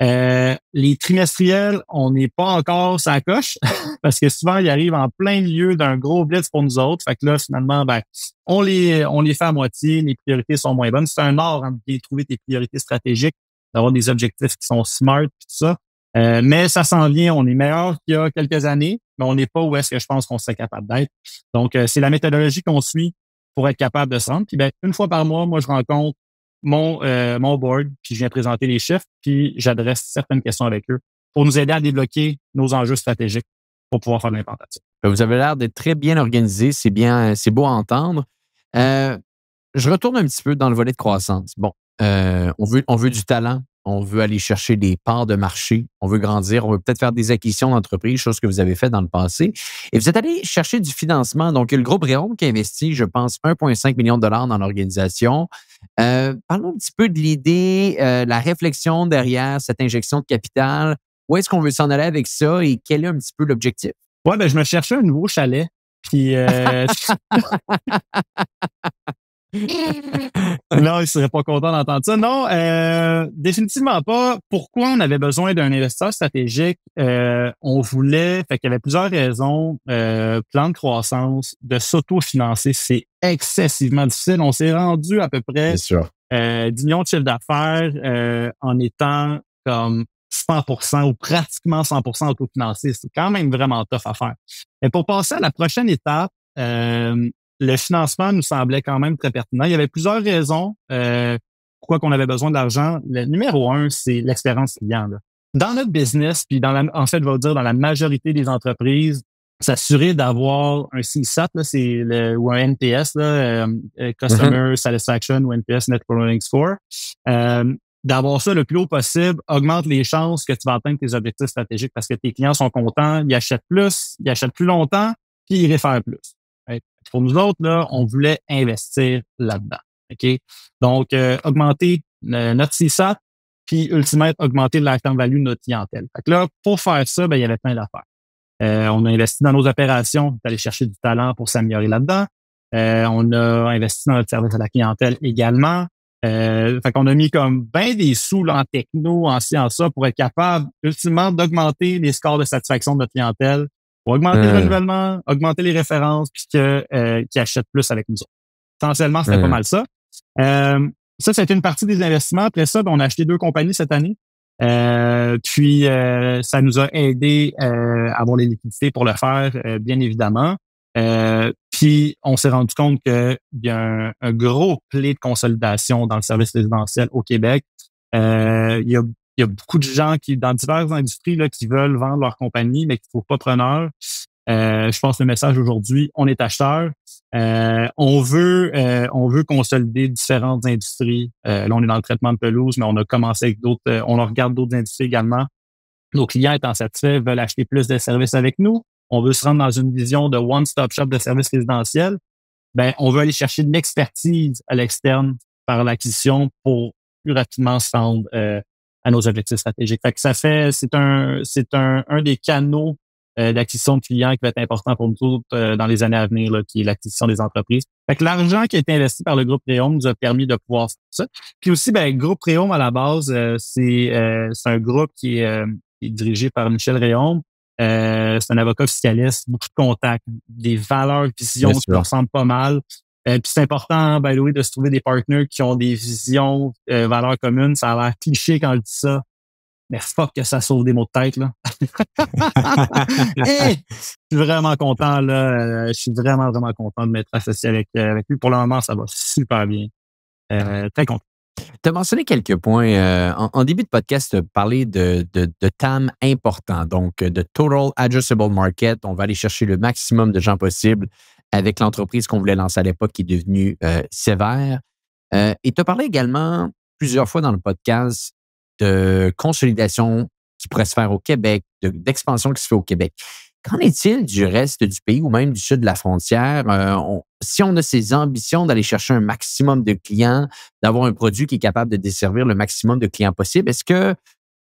les trimestriels, on n'est pas encore sa coche parce que souvent ils arrivent en plein lieu d'un gros blitz pour nous autres. Fait que là finalement, ben on les on les fait à moitié, les priorités sont moins bonnes. C'est un art hein, de trouver tes priorités stratégiques d'avoir des objectifs qui sont smart tout ça. Euh, mais ça s'en vient, on est meilleur qu'il y a quelques années, mais on n'est pas où est-ce que je pense qu'on serait capable d'être. Donc, euh, c'est la méthodologie qu'on suit pour être capable de se Puis ben une fois par mois, moi, je rencontre mon, euh, mon board, puis je viens présenter les chiffres, puis j'adresse certaines questions avec eux pour nous aider à débloquer nos enjeux stratégiques pour pouvoir faire de l'implantation. Ben, vous avez l'air d'être très bien organisé, c'est bien, c'est beau à entendre. je retourne un petit peu dans le volet de croissance. Bon, euh, on, veut, on veut du talent, on veut aller chercher des parts de marché, on veut grandir, on veut peut-être faire des acquisitions d'entreprises, chose que vous avez fait dans le passé. Et vous êtes allé chercher du financement. Donc, le groupe Réom qui investit, je pense, 1,5 million de dollars dans l'organisation. Euh, parlons un petit peu de l'idée, euh, la réflexion derrière cette injection de capital. Où est-ce qu'on veut s'en aller avec ça et quel est un petit peu l'objectif? Oui, ben, je me cherchais un nouveau chalet. Puis, non, il serait pas content d'entendre ça. Non, euh, définitivement pas. Pourquoi on avait besoin d'un investisseur stratégique? Euh, on voulait, fait qu'il y avait plusieurs raisons. Euh, plan de croissance, de s'autofinancer, c'est excessivement difficile. On s'est rendu à peu près euh, 10 de chiffre d'affaires en étant comme 100% ou pratiquement 100% autofinancé. C'est quand même vraiment tough à faire. Et pour passer à la prochaine étape, euh, le financement nous semblait quand même très pertinent. Il y avait plusieurs raisons euh, pourquoi qu'on avait besoin de l'argent. Le numéro un, c'est l'expérience client. Dans notre business, puis dans en fait, je vais dire, dans la majorité des entreprises, s'assurer d'avoir un CSAT là, c'est le, ou un NPS, euh, euh, Customer mm-hmm. Satisfaction ou NPS Net Promoting Score, euh, d'avoir ça le plus haut possible augmente les chances que tu vas atteindre tes objectifs stratégiques parce que tes clients sont contents, ils achètent plus, ils achètent plus longtemps, puis ils réfèrent plus. Pour nous autres, là, on voulait investir là-dedans. OK? Donc, euh, augmenter euh, notre CSAT, puis ultimement, augmenter le lifetime value de notre clientèle. là, pour faire ça, ben, il y avait plein d'affaires. Euh, on a investi dans nos opérations, d'aller chercher du talent pour s'améliorer là-dedans. Euh, on a investi dans notre service à la clientèle également. Euh, fait qu'on a mis comme ben des sous en techno, en science, pour être capable ultimement d'augmenter les scores de satisfaction de notre clientèle augmenter le euh. renouvellement, augmenter les références, puis euh, qu'ils achètent plus avec nous autres. Potentiellement, c'était pas euh. mal ça. ça, été une partie des investissements. Après ça, ben, on a acheté deux compagnies cette année. puis ça nous a aidé à avoir les liquidités pour le faire, bien évidemment. puis on s'est rendu compte qu'il y a un, gros clé de consolidation dans le service résidentiel au Québec. il y a il y a beaucoup de gens qui, dans diverses industries, là, qui veulent vendre leur compagnie, mais qui ne pas preneur. Euh, je pense le message aujourd'hui, on est acheteur. Euh, on veut, euh, on veut consolider différentes industries. là, on est dans le traitement de pelouse, mais on a commencé avec d'autres. on regarde d'autres industries également. Nos clients étant satisfaits veulent acheter plus de services avec nous. On veut se rendre dans une vision de one-stop shop de services résidentiels. Ben, on veut aller chercher de l'expertise à l'externe par l'acquisition pour plus rapidement se rendre à nos objectifs stratégiques. Fait que ça fait, c'est un, c'est un, un des canaux euh, d'acquisition de clients qui va être important pour nous autres euh, dans les années à venir, là, qui est l'acquisition des entreprises. Fait que l'argent qui a été investi par le groupe Réum nous a permis de pouvoir faire ça. Puis aussi, ben, groupe Réum à la base, euh, c'est, un groupe qui est, dirigé par Michel Euh, c'est un avocat fiscaliste, beaucoup de contacts, des valeurs, visions qui ressemblent pas mal. Euh, puis c'est important, hein, by the de se trouver des partenaires qui ont des visions, euh, valeurs communes. Ça a l'air cliché quand je dis ça. Mais fuck que ça sauve des mots de tête, là. je suis vraiment content, là. Euh, je suis vraiment, vraiment content de m'être associé avec, lui. Pour le moment, ça va super bien. très content. Tu as mentionné quelques points. en, début de podcast, tu as de, de, de, TAM important, donc de Total Adjustable Market. On va aller chercher le maximum de gens possible avec l'entreprise qu'on voulait lancer à l'époque qui est devenue euh, sévère. Euh, et tu as parlé également plusieurs fois dans le podcast de consolidation qui pourrait se faire au Québec, d'expansion qui se fait au Québec. Qu'en est-il du reste du pays ou même du sud de la frontière? Euh, si on a ces ambitions d'aller chercher un maximum de clients, d'avoir un produit qui est capable de desservir le maximum de clients possible, est-ce que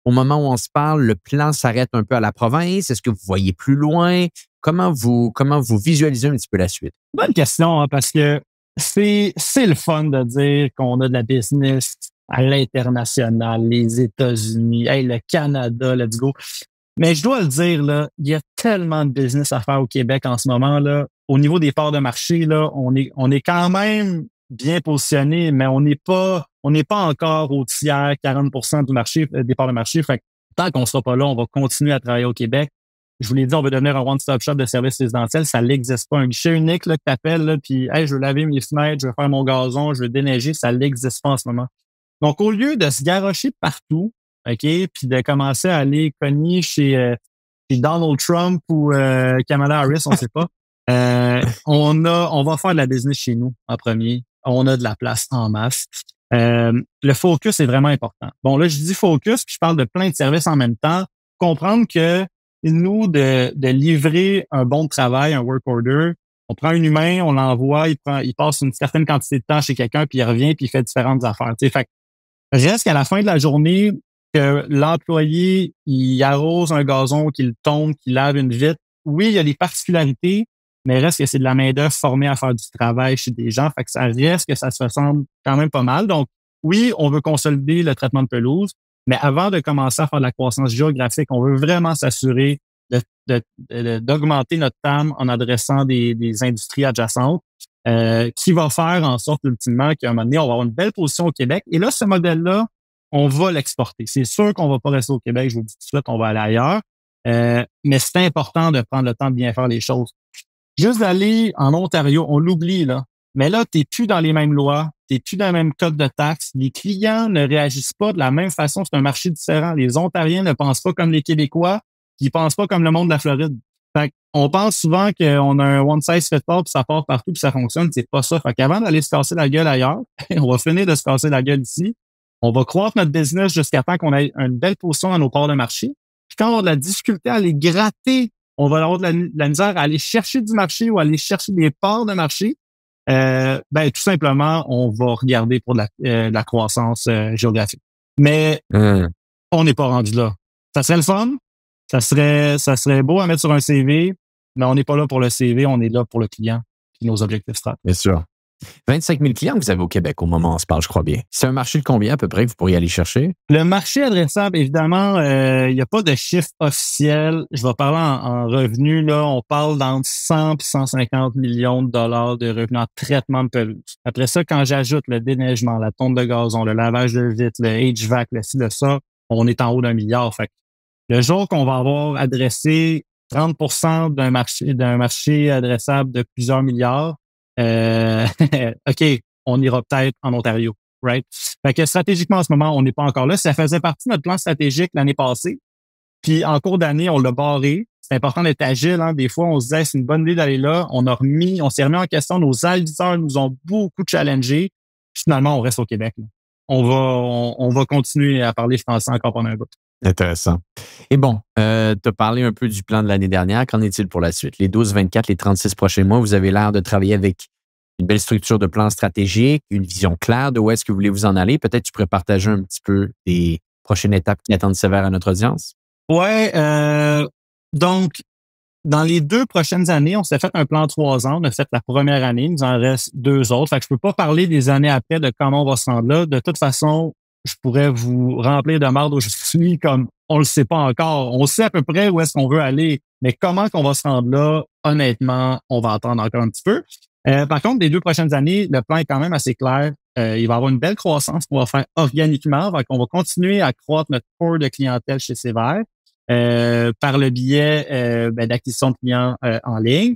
au moment où on se parle, le plan s'arrête un peu à la province? Est-ce que vous voyez plus loin? Comment vous, comment vous visualisez un petit peu la suite? Bonne question, hein, parce que c'est, le fun de dire qu'on a de la business à l'international, les États-Unis, le Canada, let's go. Mais je dois le dire, là, il y a tellement de business à faire au Québec en ce moment. Là. Au niveau des parts de marché, là, on est, on est quand même bien positionné, mais on n'est pas, on n'est pas encore au tiers 40 du marché, euh, des parts de marché. tant qu'on sera pas là, on va continuer à travailler au Québec je vous l'ai dit, on veut devenir un one-stop shop de services résidentiels. Ça n'existe pas. Un guichet unique là, que tu appelles, puis hey, je veux laver mes fenêtres, je veux faire mon gazon, je veux déneiger, ça n'existe pas en ce moment. Donc, au lieu de se garrocher partout, OK, puis de commencer à aller cogner chez, euh, Donald Trump ou euh, Kamala Harris, on ne sait pas, euh, on, a, on va faire de la business chez nous en premier. On a de la place en masse. le focus est vraiment important. Bon, là, je dis focus, puis je parle de plein de services en même temps. Comprendre que nous de, livrer un bon travail, un work order. On prend un humain, on l'envoie, il, il passe une certaine quantité de temps chez quelqu'un, puis il revient, puis il fait différentes affaires. sais Fait reste qu'à la fin de la journée, que l'employé, il arrose un gazon, qu'il tombe, qu'il lave une vitre. Oui, il y a des particularités, mais reste que c'est de la main-d'œuvre formée à faire du travail chez des gens. Fait que ça reste que ça se ressemble quand même pas mal. Donc, oui, on veut consolider le traitement de pelouse. Mais avant de commencer à faire de la croissance géographique, on veut vraiment s'assurer d'augmenter notre TAM en adressant des, industries adjacentes, euh, qui va faire en sorte ultimement qu'à un moment donné, on va avoir une belle position au Québec. Et là, ce modèle-là, on va l'exporter. C'est sûr qu'on va pas rester au Québec, je vous dis tout de suite, on va aller ailleurs. Euh, mais c'est important de prendre le temps de bien faire les choses. Juste d'aller en Ontario, on l'oublie là, mais là, tu n'es plus dans les mêmes lois, tu n'es plus dans le même code de taxes. Les clients ne réagissent pas de la même façon. C'est un marché différent. Les Ontariens ne pensent pas comme les Québécois, ils pensent pas comme le monde de la Floride. Fait on pense souvent qu'on a un one size fit all, puis ça part partout, puis ça fonctionne. C'est pas ça. Fait qu'avant d'aller se casser la gueule ailleurs, on va finir de se casser la gueule ici. On va croître notre business jusqu'à temps qu'on ait une belle position dans nos ports de marché. Puis quand on a de la difficulté à les gratter, on va avoir de la, misère à aller chercher du marché ou aller chercher des ports de marché euh, ben, tout simplement, on va regarder pour la, euh, la croissance euh, géographique. Mais hein. on n'est pas rendu là. Ça serait le fun, ça serait, ça serait beau à mettre sur un CV, mais on n'est pas là pour le CV, on est là pour le client et nos objectifs stratégiques. Bien sûr. 25 000 clients que vous avez au Québec au moment où on se parle, je crois bien. C'est un marché de combien à peu près que vous pourriez aller chercher? Le marché adressable, évidemment, euh, il n'y a pas de chiffre officiel. Je vais parler en, revenus. Là, on parle d'entre 100 et 150 millions de dollars de revenus en traitement de pelouse. Après ça, quand j'ajoute le déneigement, la tombe de gazon, le lavage de vitres, le HVAC, le ci, le ça, on est en haut d'un milliard. Fait le jour qu'on va avoir adressé 30 d'un marché, d'un marché adressable de plusieurs milliards, euh, OK, on ira peut-être en Ontario, right? Fait que stratégiquement, en ce moment, on n'est pas encore là. Ça faisait partie de notre plan stratégique l'année passée. Puis en cours d'année, on l'a barré. C'est important d'être agile. Hein. Des fois, on se disait, c'est une bonne idée d'aller là. On a remis, on s'est remis en question. Nos adviseurs nous ont beaucoup challengés. finalement, on reste au Québec. On va, on, va continuer à parler français encore pendant un bout. Intéressant. Et bon, euh, tu as parlé un peu du plan de l'année dernière. Qu'en est-il pour la suite? Les 12, 24, les 36 prochains mois, vous avez l'air de travailler avec une belle structure de plan stratégique, une vision claire de où est-ce que vous voulez vous en aller. Peut-être tu pourrais partager un petit peu les prochaines étapes qui attendent sévère à notre audience. Oui. Euh, donc, dans les deux prochaines années, on s'est fait un plan trois ans. On a fait la première année. Il nous en reste deux autres. Fait que je peux pas parler des années après de comment on va se rendre là. De toute façon, je pourrais vous remplir de marde où je suis, comme on le sait pas encore. On sait à peu près où est-ce qu'on veut aller, mais comment qu'on va se rendre là, honnêtement, on va attendre encore un petit peu. Euh, par contre, des deux prochaines années, le plan est quand même assez clair. Euh, il va y avoir une belle croissance qu'on va faire organiquement. on va continuer à croître notre cours de clientèle chez Sévère euh, par le biais ben, d'acquisition de clients en ligne.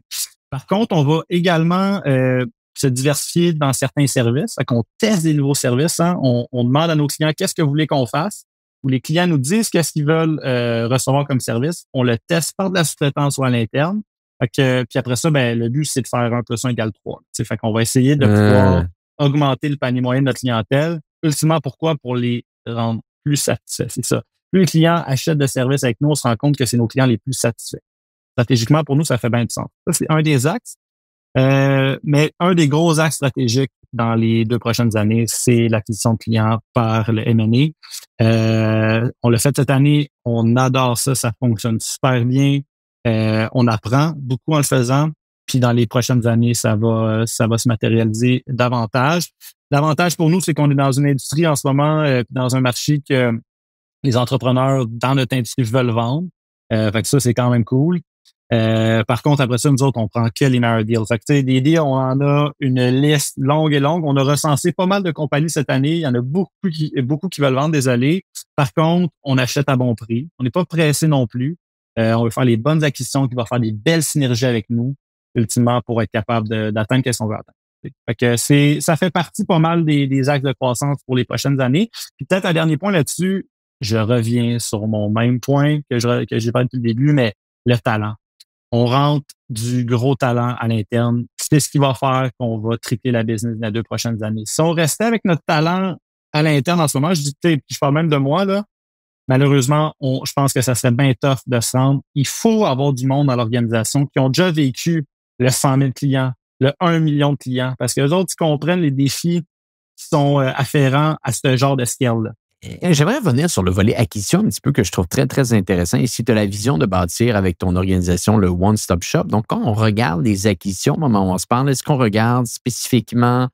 Par contre, on va également se diversifier dans certains services. Fait qu'on teste des nouveaux services. Hein. On, demande à nos clients qu'est-ce que vous voulez qu'on fasse. Ou les clients nous disent qu'est-ce qu'ils veulent euh, recevoir comme service. On le teste par de la sous-traitance ou à l'interne. puis après ça, ben, le but, c'est de faire un plus un égal 3. On Fait qu'on va essayer de euh. pouvoir augmenter le panier moyen de notre clientèle. Ultimement, pourquoi? Pour les rendre plus satisfaits. C'est ça. Plus les clients achètent de services avec nous, on se rend compte que c'est nos clients les plus satisfaits. Stratégiquement, pour nous, ça fait bien de sens. Ça, c'est un des axes. Euh, mais un des gros axes stratégiques dans les deux prochaines années, c'est l'acquisition de clients par le M&A. Euh, on l'a fait cette année, on adore ça, ça fonctionne super bien. Euh, on apprend beaucoup en le faisant, puis dans les prochaines années, ça va, ça va se matérialiser davantage. L'avantage pour nous, c'est qu'on est dans une industrie en ce moment, dans un marché que les entrepreneurs dans notre industrie veulent vendre. Euh, ça, c'est quand même cool. Euh, par contre, après ça, nous autres, on prend que les meilleurs deals. on en a une liste longue et longue. On a recensé pas mal de compagnies cette année. Il y en a beaucoup qui, beaucoup qui veulent vendre, désolé. Par contre, on achète à bon prix. On n'est pas pressé non plus. Euh, on veut faire les bonnes acquisitions qui vont faire des belles synergies avec nous, ultimement, pour être capable d'atteindre qu'est-ce qu'on veut atteindre. que c'est, ça fait partie pas mal des, des axes de croissance pour les prochaines années. Puis peut-être un dernier point là-dessus, je reviens sur mon même point que je, que j'ai parlé depuis le début, mais le talent on rentre du gros talent à l'interne. C'est ce qui va faire qu'on va tripler la business dans les deux prochaines années. Si on restait avec notre talent à l'interne en ce moment, je dis, je parle même de moi, là. Malheureusement, je pense que ça serait bien tough de se Il faut avoir du monde dans l'organisation qui ont déjà vécu le 100 000 clients, le 1 million de clients, parce que les autres, ils comprennent les défis qui sont euh, afférents à ce genre de scale-là. J'aimerais revenir sur le volet acquisition un petit peu que je trouve très, très intéressant. Ici, tu as la vision de bâtir avec ton organisation le One Stop Shop. Donc, quand on regarde les acquisitions au moment où on se parle, est-ce qu'on regarde spécifiquement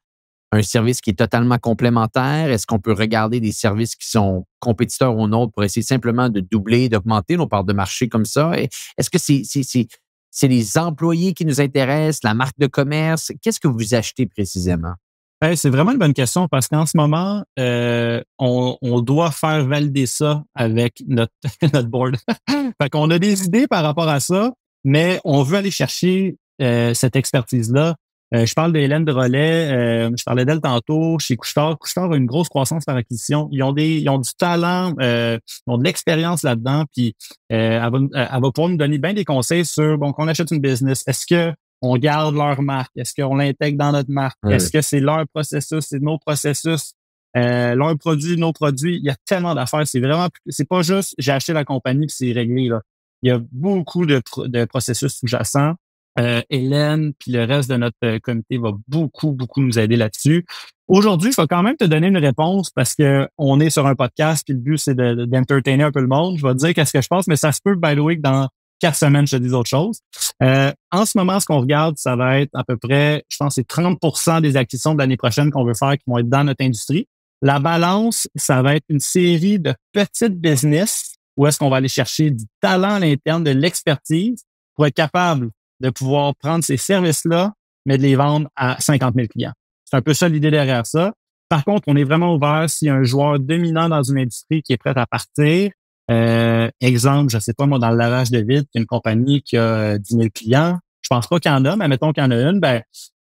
un service qui est totalement complémentaire? Est-ce qu'on peut regarder des services qui sont compétiteurs ou non pour essayer simplement de doubler, d'augmenter nos parts de marché comme ça? Est-ce que c'est les employés qui nous intéressent, la marque de commerce? Qu'est-ce que vous achetez précisément? Ben, c'est vraiment une bonne question parce qu'en ce moment, euh, on, doit faire valider ça avec notre, board. fait qu'on a des idées par rapport à ça, mais on veut aller chercher euh, cette expertise-là. Euh, je parle d'Hélène de Relais, je parlais d'elle tantôt chez Couchetard. Couchetard a une grosse croissance par acquisition. Ils ont des, du talent, ils ont de l'expérience là-dedans, puis elle va, elle, va, pouvoir nous donner bien des conseils sur bon, qu'on achète une business. Est-ce que on garde leur marque? Est-ce qu'on l'intègre dans notre marque? Est-ce que c'est leur processus, c'est nos processus, euh, leur produit, nos produits? Il y a tellement d'affaires. C'est vraiment, c'est pas juste j'ai acheté la compagnie puis c'est réglé. Là. Il y a beaucoup de, processus sous-jacents. Euh, Hélène puis le reste de notre euh, comité va beaucoup, beaucoup nous aider là-dessus. Aujourd'hui, je vais quand même te donner une réponse parce que on est sur un podcast puis le but c'est d'entertainer un peu le monde. Je vais te dire qu'est-ce que je pense, mais ça se peut, by the way, dans quatre semaines, je te dis autre chose. Euh, en ce moment, ce qu'on regarde, ça va être à peu près, je pense, c'est 30 des acquisitions de l'année prochaine qu'on veut faire qui vont être dans notre industrie. La balance, ça va être une série de petites business où est-ce qu'on va aller chercher du talent à l'interne, de l'expertise pour être capable de pouvoir prendre ces services-là, mais de les vendre à 50 000 clients. C'est un peu ça l'idée derrière ça. Par contre, on est vraiment ouvert s'il y a un joueur dominant dans une industrie qui est prêt à partir, euh, exemple, je sais pas, moi, dans le lavage de vide, une compagnie qui a 10 euh, 000 clients. Je pense pas qu'il y en a, mais mettons qu'il y en a une, ben,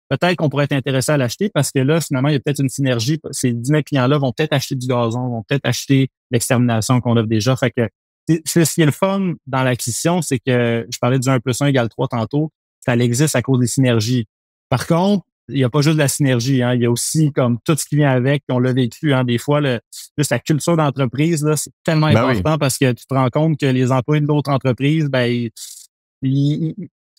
peut-être qu'on pourrait être intéressé à l'acheter parce que là, finalement, il y a peut-être une synergie. Ces 10 000 clients-là vont peut-être acheter du gazon, vont peut-être acheter l'extermination qu'on offre déjà. Fait que, c'est ce qui est le fun dans l'acquisition, c'est que je parlais du 1 plus 1 égale 3 tantôt. Ça existe à cause des synergies. Par contre, il n'y a pas juste de la synergie, hein. il y a aussi comme tout ce qui vient avec, on l'a vécu hein. des fois, juste la culture d'entreprise, c'est tellement ben important parce que tu te rends compte que les employés de l'autre entreprise, ben, ils,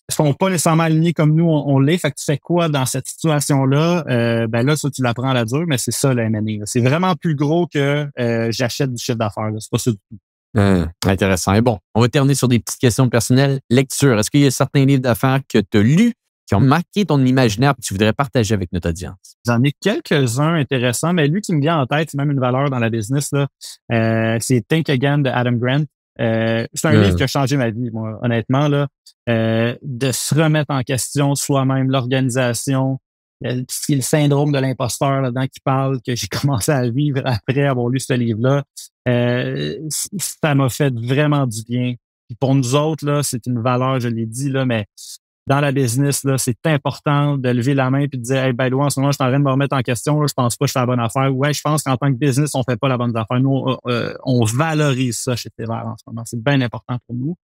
ne sont pas nécessairement alignés comme nous, on, l'est. Fait tu fais quoi dans cette situation-là? Euh, ben là, ça, tu l'apprends à la dure, mais c'est ça le C'est vraiment plus gros que euh, j'achète du chiffre d'affaires. C'est pas ça du tout. Hum, intéressant. Et bon, on va terminer sur des petites questions personnelles. Lecture. Est-ce qu'il y a certains livres d'affaires que tu as lus qui ont marqué ton imaginaire que tu voudrais partager avec notre audience? J'en ai quelques-uns intéressants, mais lui qui me vient en tête, c'est même une valeur dans la business, là, euh, c'est Think Again de Adam Grant. Euh, c'est un euh. livre qui a changé ma vie, moi, honnêtement. Là, de se remettre en question soi-même, l'organisation, le, le syndrome de l'imposteur là-dedans qui parle, que j'ai commencé à vivre après avoir lu ce livre-là. ça m'a fait vraiment du bien. pour nous autres, là, c'est une valeur, je l'ai dit, là, mais dans la business, là, c'est important de lever la main et de dire Hey, by the en ce moment, je suis en train de me remettre en question, je pense pas que je fais la bonne affaire. Ouais, je pense qu'en tant que business, on fait pas la bonne affaire. Nous, on, euh, valorise ça chez Téver en ce moment. C'est bien important pour nous.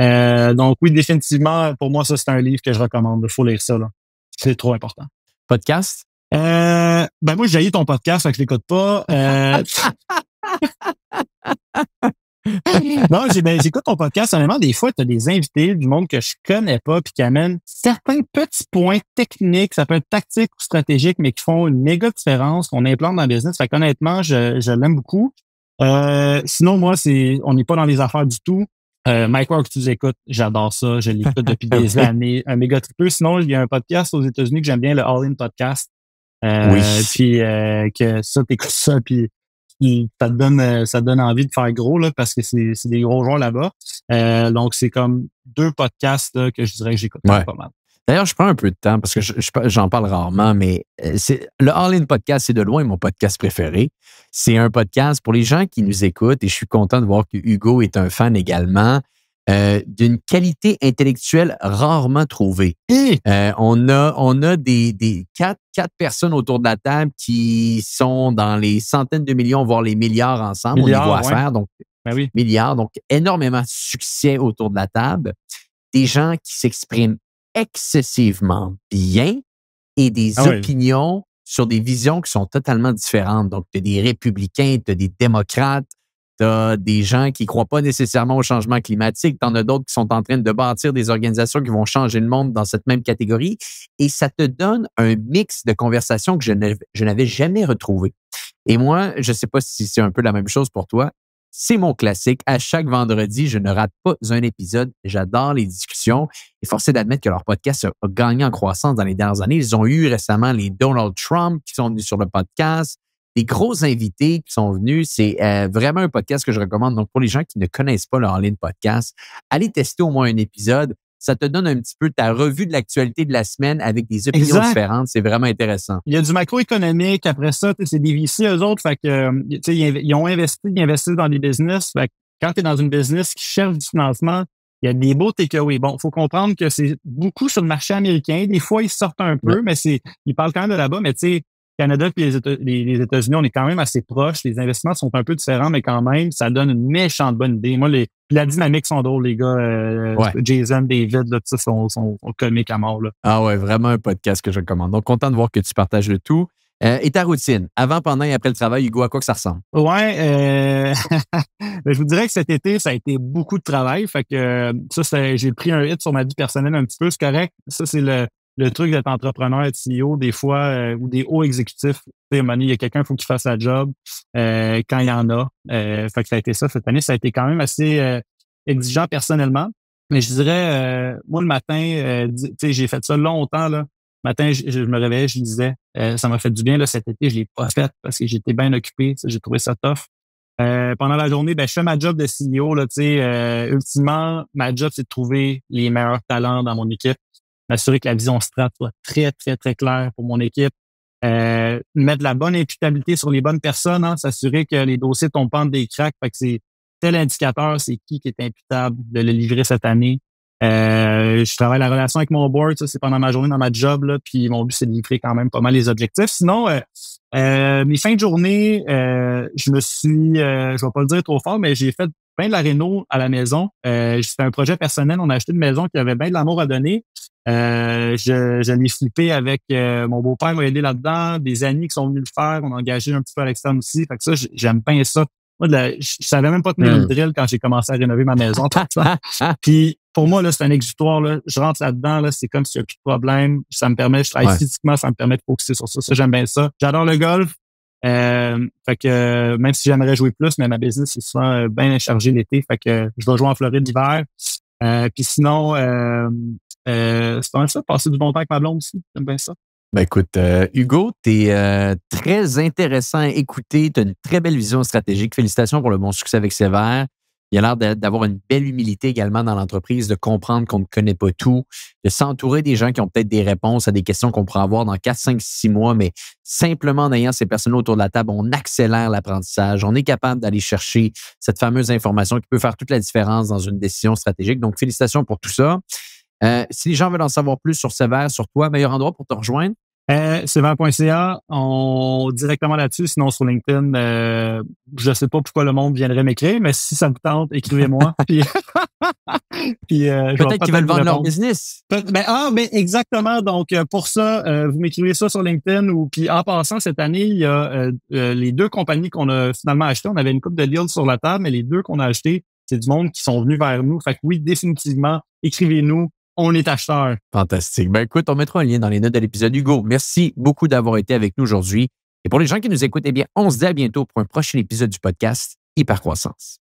Euh, donc oui, définitivement, pour moi, ça, c'est un livre que je recommande. Il faut lire ça. Là. C'est trop important. Podcast? Euh, ben moi, j'ai ton podcast, donc je l'écoute pas. non, ben, j'écoute ton podcast. Honnêtement, des fois, tu as des invités du monde que je connais pas puis qui amènent certains petits points techniques, ça peut être tactique ou stratégique, mais qui font une méga différence qu'on implante dans le business. Fait qu'honnêtement, je, je l'aime beaucoup. Euh, sinon, moi, c'est on n'est pas dans les affaires du tout. Euh, Mike Ward, tu écoutes, j'adore ça. Je l'écoute depuis des années. Un méga tripeux. Sinon, il y a un podcast aux États-Unis que j'aime bien, le All In Podcast. Euh, oui. Puis euh, que ça, t'écoutes ça, puis ça te donne euh, ça donne envie de faire gros parce que c'est, des gros joueurs là-bas. Euh, donc c'est comme deux podcasts que je dirais que j'écoute pas mal. D'ailleurs, je prends un peu de temps parce que j'en parle rarement, mais euh, c'est le All-In Podcast, c'est de loin mon podcast préféré. C'est un podcast pour les gens qui nous écoutent et je suis content de voir que Hugo est un fan également. Euh, d'une qualité intellectuelle rarement trouvée. Hum. Euh, on a, on a des, des quatre, quatre personnes autour de la table qui sont dans les centaines de millions, voire les milliards ensemble milliards, au niveau donc ben milliards, donc énormément de succès autour de la table. Des gens qui s'expriment excessivement bien et des ah opinions sur des visions qui sont totalement différentes. Donc, tu as des républicains, tu as des démocrates, T'as des gens qui croient pas nécessairement au changement climatique. T'en as d'autres qui sont en train de bâtir des organisations qui vont changer le monde dans cette même catégorie. Et ça te donne un mix de conversations que je n'avais jamais retrouvé. Et moi, je sais pas si c'est un peu la même chose pour toi. C'est mon classique. À chaque vendredi, je ne rate pas un épisode. J'adore les discussions. Et forcé d'admettre que leur podcast a gagné en croissance dans les dernières années. Ils ont eu récemment les Donald Trump qui sont venus sur le podcast. Les gros invités qui sont venus. C'est euh, vraiment un podcast que je recommande. Donc, pour les gens qui ne connaissent pas le all Podcast, allez tester au moins un épisode. Ça te donne un petit peu ta revue de l'actualité de la semaine avec des opinions différentes. C'est vraiment intéressant. Il y a du macroéconomique. Après ça, c'est des VC, eux autres. Fait que, euh, ils ont investi, ils investissent dans des business. Fait que quand tu es dans une business qui cherche du financement, il y a des beaux Oui, Bon, faut comprendre que c'est beaucoup sur le marché américain. Des fois, ils sortent un peu, mais c'est, ils parlent quand même de là-bas. Mais tu sais, Canada et les, États, unis on est quand même assez proches. Les investissements sont un peu différents, mais quand même, ça donne une méchante bonne idée. Moi, les, la dynamique sont drôles, les gars. Euh, Jason, David, là, tout sont, sont, comiques à mort. Ah ouais, vraiment un podcast que je recommande. Donc, content de voir que tu partages le tout. Euh, et ta routine, avant, pendant et après le travail, Hugo, à quoi que ça ressemble? Ouais, euh, ben, je vous dirais que cet été, ça a été beaucoup de travail. Fait que ça, j'ai pris un hit sur ma vie personnelle un petit peu, c'est correct. Ça, c'est le, le truc d'être entrepreneur et CEO, des fois, euh, ou des hauts exécutifs, tu sais, il y a quelqu'un, il faut qu'il fasse sa job euh, quand il y en a. Euh, fait que ça a été ça cette année. Ça a été quand même assez euh, exigeant personnellement. Mais je dirais, moi, le matin, tu sais, j'ai fait ça longtemps, là. Le matin, je, me réveillais, je disais, ça m'a fait du bien, là, cet été, je l'ai pas fait parce que j'étais bien occupé. J'ai trouvé ça tough. pendant la journée, ben, je fais ma job de CEO. Là, euh, ultimement, ma job, c'est de trouver les meilleurs talents dans mon équipe m'assurer que la vision strat soit très, très, très claire pour mon équipe. Euh, mettre la bonne imputabilité sur les bonnes personnes, hein, s'assurer que les dossiers tombent pas des cracks, fait que c'est tel indicateur, c'est qui qui est imputable de le livrer cette année. Euh, je travaille la relation avec mon board, ça c'est pendant ma journée dans ma job, là, puis mon but c'est de livrer quand même pas mal les objectifs. Sinon, euh, euh, mes fins de journée, je me suis, je vais pas le dire trop fort, mais j'ai fait plein de la réno à la maison. C'était un projet personnel, on a acheté une maison qui avait bien de l'amour à donner. Euh, je, flippé avec euh, mon beau-père m'a aidé là-dedans, des amis qui sont venus le faire, on a engagé un petit peu à l'externe aussi. Fait que ça, j'aime bien ça. je, savais même pas tenir hmm. le drill quand j'ai commencé à rénover ma maison. Puis pour moi, là, c'est un exutoire. Là. Je rentre là-dedans, là, c'est comme s'il n'y a plus de problème. Ça me permet, je travaille physiquement, ça me permet de focuser sur ça. Ça, j'aime bien ça. J'adore le golf. Euh, fait que euh, même si j'aimerais jouer plus, mais ma business est souvent bien chargée l'été. Fait que je dois jouer en Floride l'hiver. puis sinon, euh, euh, c'est quand ça, passer du bon temps avec ma blonde aussi. J'aime bien ça. Ben écoute, euh, Hugo, tu es euh, très intéressant à écouter. Tu as une très belle vision stratégique. Félicitations pour le bon succès avec Sévère. Il a l'air d'avoir une belle humilité également dans l'entreprise, de comprendre qu'on ne connaît pas tout, de s'entourer des gens qui ont peut-être des réponses à des questions qu'on pourra avoir dans 4, 5, 6 mois, mais simplement en ayant ces personnes autour de la table, on accélère l'apprentissage, on est capable d'aller chercher cette fameuse information qui peut faire toute la différence dans une décision stratégique. Donc, félicitations pour tout ça. Euh, si les gens veulent en savoir plus sur Sévère, sur toi, meilleur endroit pour te rejoindre? Euh, Sévère.ca, on directement là-dessus, sinon sur LinkedIn, je euh, je sais pas pourquoi le monde viendrait m'écrire, mais si ça me tente, écrivez-moi. Euh, peut-être qu'ils veulent vendre leur business. ah, mais exactement. Donc pour ça, vous m'écrivez ça sur LinkedIn ou puis en passant cette année, il y a les deux compagnies qu'on a finalement achetées. On avait une coupe de deals sur la table, mais les deux qu'on a achetées, c'est du monde qui sont venus vers nous. Fait oui, définitivement, écrivez-nous, on est acheteur. Fantastique. Ben écoute, on mettra un lien dans les notes de l'épisode. Hugo, merci beaucoup d'avoir été avec nous aujourd'hui. Et pour les gens qui nous écoutent, eh bien, on se dit à bientôt pour un prochain épisode du podcast Hypercroissance.